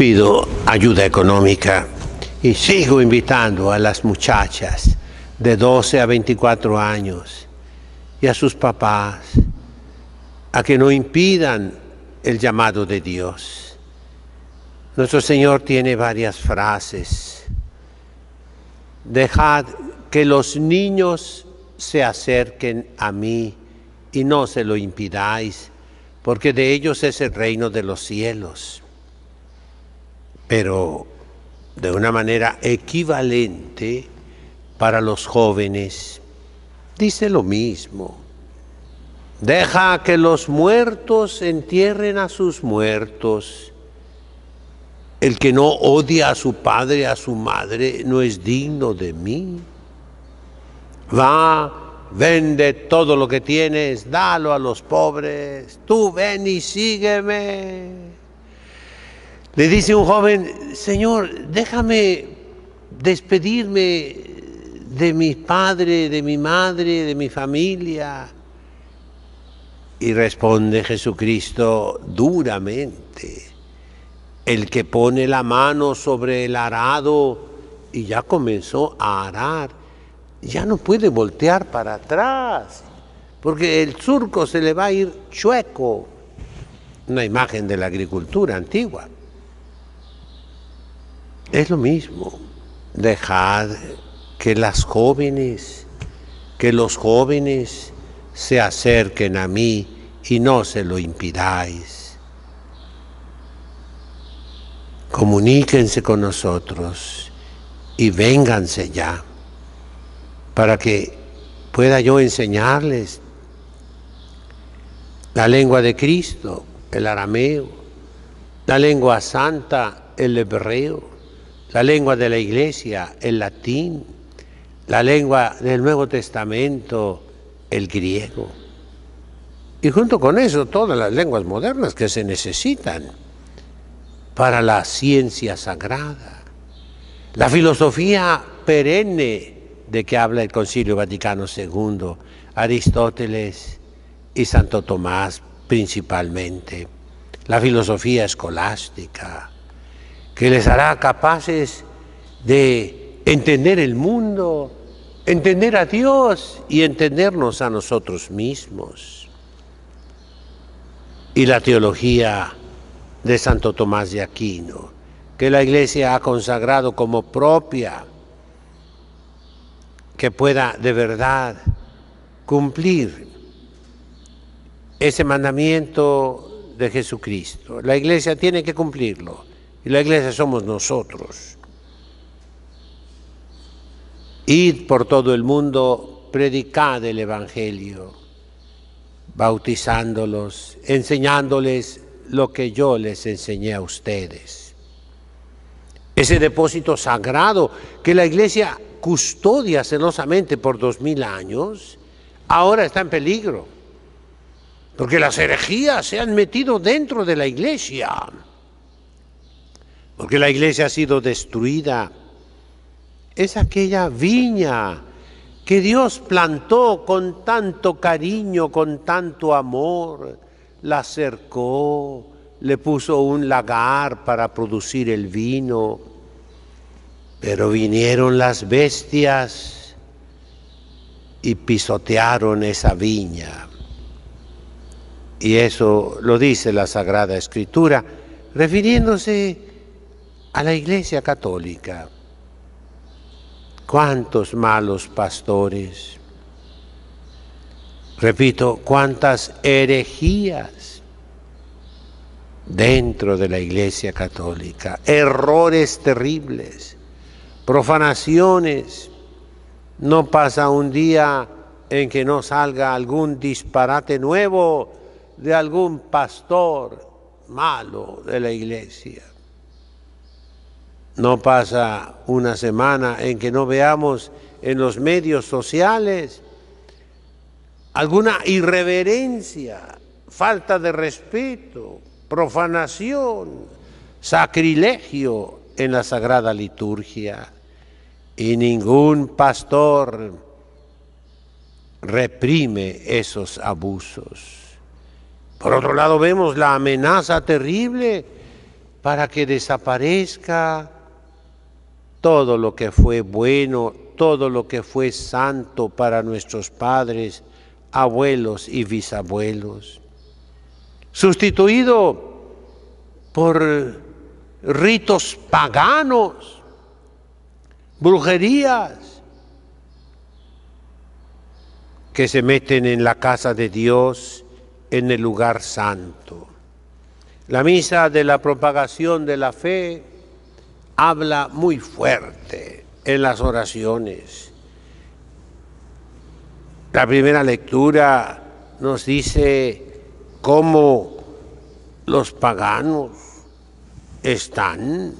pido ayuda económica y sigo invitando a las muchachas de 12 a 24 años y a sus papás a que no impidan el llamado de Dios. Nuestro Señor tiene varias frases. Dejad que los niños se acerquen a mí y no se lo impidáis, porque de ellos es el reino de los cielos pero de una manera equivalente para los jóvenes. Dice lo mismo. Deja que los muertos entierren a sus muertos. El que no odia a su padre, a su madre, no es digno de mí. Va, vende todo lo que tienes, dalo a los pobres. Tú ven y sígueme. Le dice un joven, Señor, déjame despedirme de mi padre, de mi madre, de mi familia. Y responde Jesucristo duramente, el que pone la mano sobre el arado y ya comenzó a arar, ya no puede voltear para atrás, porque el surco se le va a ir chueco, una imagen de la agricultura antigua. Es lo mismo. Dejad que las jóvenes, que los jóvenes se acerquen a mí y no se lo impidáis. Comuníquense con nosotros y vénganse ya para que pueda yo enseñarles la lengua de Cristo, el arameo, la lengua santa, el hebreo, la lengua de la iglesia, el latín, la lengua del Nuevo Testamento, el griego. Y junto con eso, todas las lenguas modernas que se necesitan para la ciencia sagrada, la filosofía perenne de que habla el Concilio Vaticano II, Aristóteles y Santo Tomás principalmente, la filosofía escolástica, que les hará capaces de entender el mundo, entender a Dios y entendernos a nosotros mismos. Y la teología de Santo Tomás de Aquino, que la Iglesia ha consagrado como propia, que pueda de verdad cumplir ese mandamiento de Jesucristo. La Iglesia tiene que cumplirlo y la iglesia somos nosotros. Id por todo el mundo, predicad el Evangelio, bautizándolos, enseñándoles lo que yo les enseñé a ustedes. Ese depósito sagrado que la iglesia custodia celosamente por dos mil años, ahora está en peligro, porque las herejías se han metido dentro de la iglesia porque la iglesia ha sido destruida, es aquella viña que Dios plantó con tanto cariño, con tanto amor, la cercó, le puso un lagar para producir el vino, pero vinieron las bestias y pisotearon esa viña. Y eso lo dice la Sagrada Escritura, refiriéndose a la Iglesia Católica. ¿Cuántos malos pastores? Repito, cuántas herejías dentro de la Iglesia Católica, errores terribles, profanaciones. No pasa un día en que no salga algún disparate nuevo de algún pastor malo de la iglesia. No pasa una semana en que no veamos en los medios sociales alguna irreverencia, falta de respeto, profanación, sacrilegio en la sagrada liturgia. Y ningún pastor reprime esos abusos. Por otro lado, vemos la amenaza terrible para que desaparezca todo lo que fue bueno, todo lo que fue santo para nuestros padres, abuelos y bisabuelos. Sustituido por ritos paganos, brujerías, que se meten en la casa de Dios, en el lugar santo. La misa de la propagación de la fe habla muy fuerte en las oraciones. La primera lectura nos dice cómo los paganos están,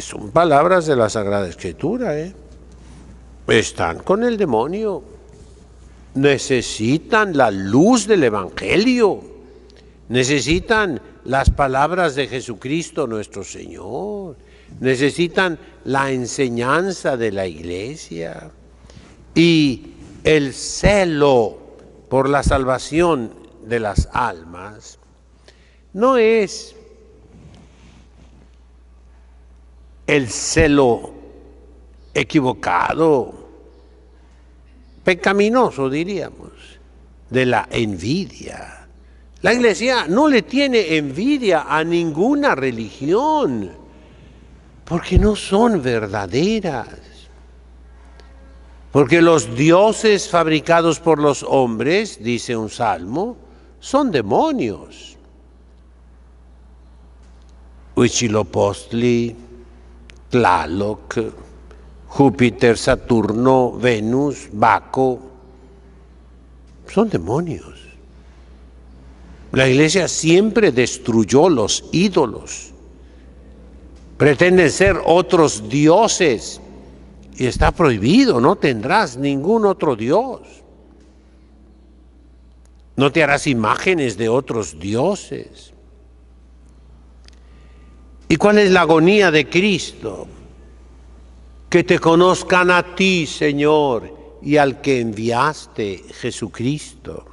son palabras de la Sagrada Escritura, ¿eh? están con el demonio, necesitan la luz del Evangelio, necesitan las palabras de Jesucristo nuestro Señor necesitan la enseñanza de la iglesia y el celo por la salvación de las almas no es el celo equivocado, pecaminoso diríamos, de la envidia. La iglesia no le tiene envidia a ninguna religión porque no son verdaderas. Porque los dioses fabricados por los hombres, dice un salmo, son demonios. Huichilopostli, Tlaloc, Júpiter, Saturno, Venus, Baco, son demonios. La iglesia siempre destruyó los ídolos pretenden ser otros dioses. Y está prohibido, no tendrás ningún otro dios. No te harás imágenes de otros dioses. ¿Y cuál es la agonía de Cristo? Que te conozcan a ti, Señor, y al que enviaste, Jesucristo.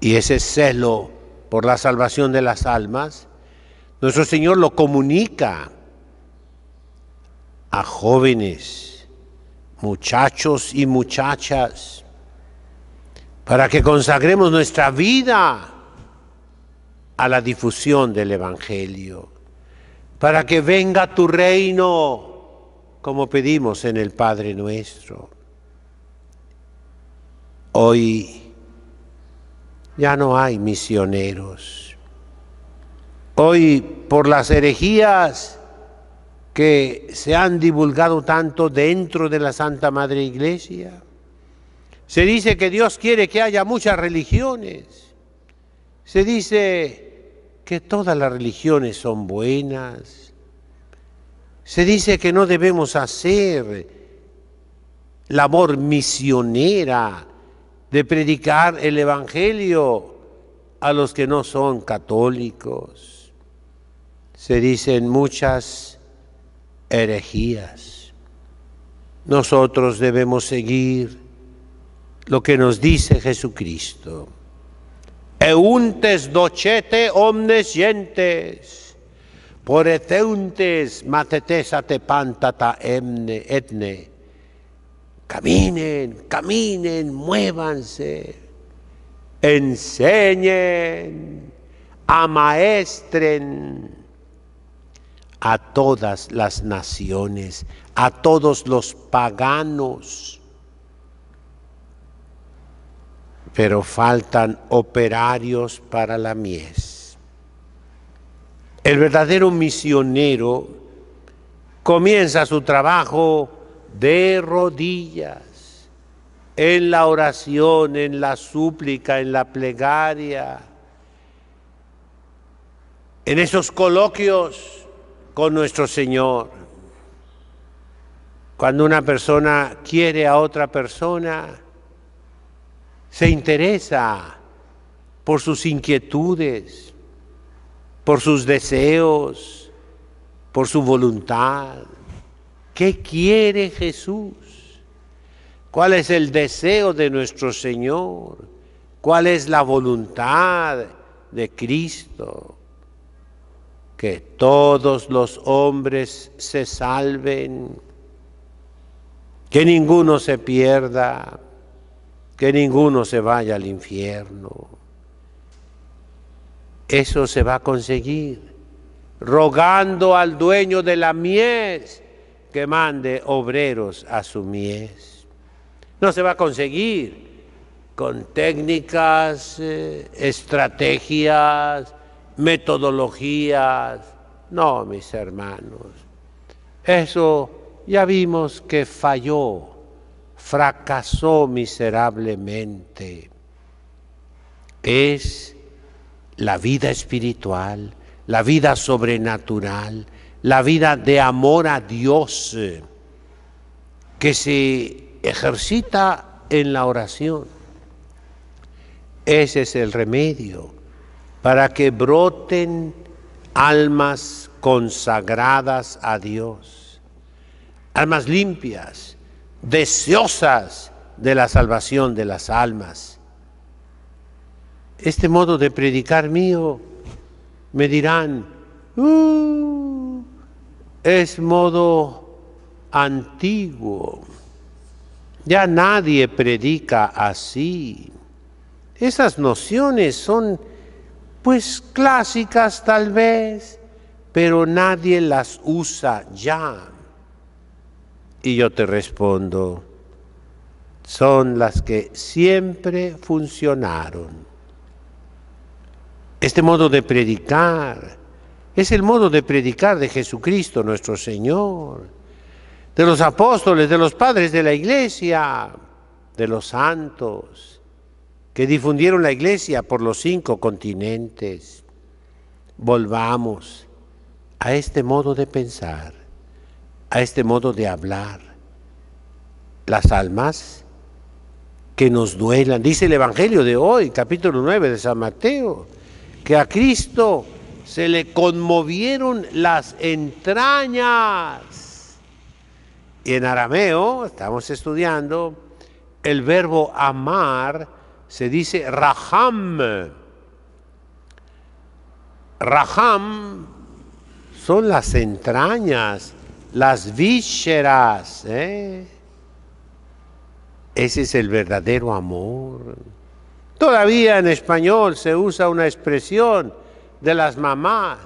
Y ese celo por la salvación de las almas nuestro Señor lo comunica a jóvenes, muchachos y muchachas, para que consagremos nuestra vida a la difusión del Evangelio, para que venga tu reino, como pedimos en el Padre nuestro. Hoy ya no hay misioneros Hoy, por las herejías que se han divulgado tanto dentro de la Santa Madre Iglesia, se dice que Dios quiere que haya muchas religiones. Se dice que todas las religiones son buenas. Se dice que no debemos hacer labor misionera de predicar el Evangelio a los que no son católicos se dicen muchas herejías. Nosotros debemos seguir lo que nos dice Jesucristo. Euntes docete omnes gentes, por euntes matetes emne etne. Caminen, caminen, muévanse, enseñen, amaestren a todas las naciones, a todos los paganos. Pero faltan operarios para la mies. El verdadero misionero comienza su trabajo de rodillas, en la oración, en la súplica, en la plegaria, en esos coloquios con nuestro Señor. Cuando una persona quiere a otra persona, se interesa por sus inquietudes, por sus deseos, por su voluntad. ¿Qué quiere Jesús? ¿Cuál es el deseo de nuestro Señor? ¿Cuál es la voluntad de Cristo? que todos los hombres se salven, que ninguno se pierda, que ninguno se vaya al infierno. Eso se va a conseguir rogando al dueño de la mies que mande obreros a su mies. No se va a conseguir con técnicas, eh, estrategias, metodologías. No, mis hermanos, eso ya vimos que falló, fracasó miserablemente. Es la vida espiritual, la vida sobrenatural, la vida de amor a Dios que se ejercita en la oración. Ese es el remedio para que broten almas consagradas a Dios, almas limpias, deseosas de la salvación de las almas. Este modo de predicar mío, me dirán, uh, es modo antiguo. Ya nadie predica así. Esas nociones son pues clásicas tal vez, pero nadie las usa ya. Y yo te respondo, son las que siempre funcionaron. Este modo de predicar es el modo de predicar de Jesucristo nuestro Señor, de los apóstoles, de los padres de la iglesia, de los santos que difundieron la iglesia por los cinco continentes. Volvamos a este modo de pensar, a este modo de hablar. Las almas que nos duelan, dice el Evangelio de hoy, capítulo 9 de San Mateo, que a Cristo se le conmovieron las entrañas. Y en arameo, estamos estudiando, el verbo amar, se dice Raham. Raham son las entrañas, las vísceras. ¿eh? Ese es el verdadero amor. Todavía en español se usa una expresión de las mamás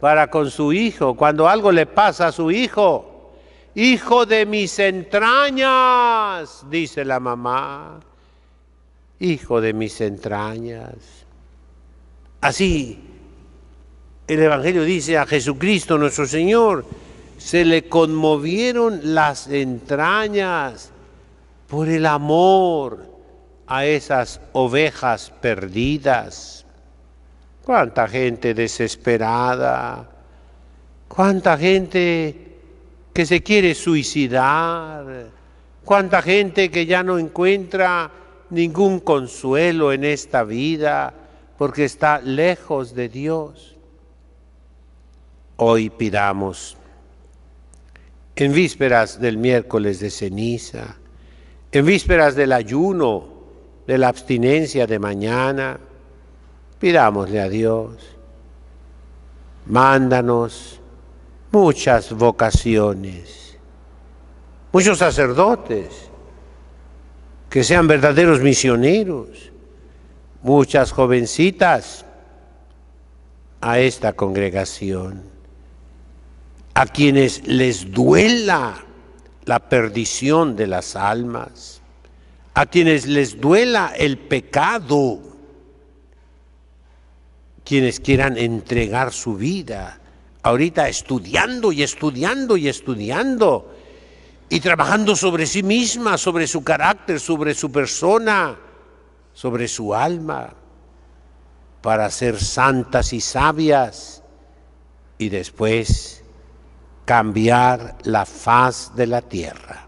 para con su hijo, cuando algo le pasa a su hijo. Hijo de mis entrañas, dice la mamá hijo de mis entrañas. Así, el Evangelio dice a Jesucristo nuestro Señor, se le conmovieron las entrañas por el amor a esas ovejas perdidas. Cuánta gente desesperada, cuánta gente que se quiere suicidar, cuánta gente que ya no encuentra ningún consuelo en esta vida porque está lejos de Dios. Hoy pidamos, en vísperas del miércoles de ceniza, en vísperas del ayuno, de la abstinencia de mañana, pidámosle a Dios, mándanos muchas vocaciones, muchos sacerdotes, que sean verdaderos misioneros, muchas jovencitas a esta congregación, a quienes les duela la perdición de las almas, a quienes les duela el pecado, quienes quieran entregar su vida, ahorita estudiando y estudiando y estudiando y trabajando sobre sí misma, sobre su carácter, sobre su persona, sobre su alma, para ser santas y sabias y después cambiar la faz de la tierra.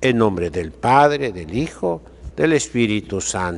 En nombre del Padre, del Hijo, del Espíritu Santo.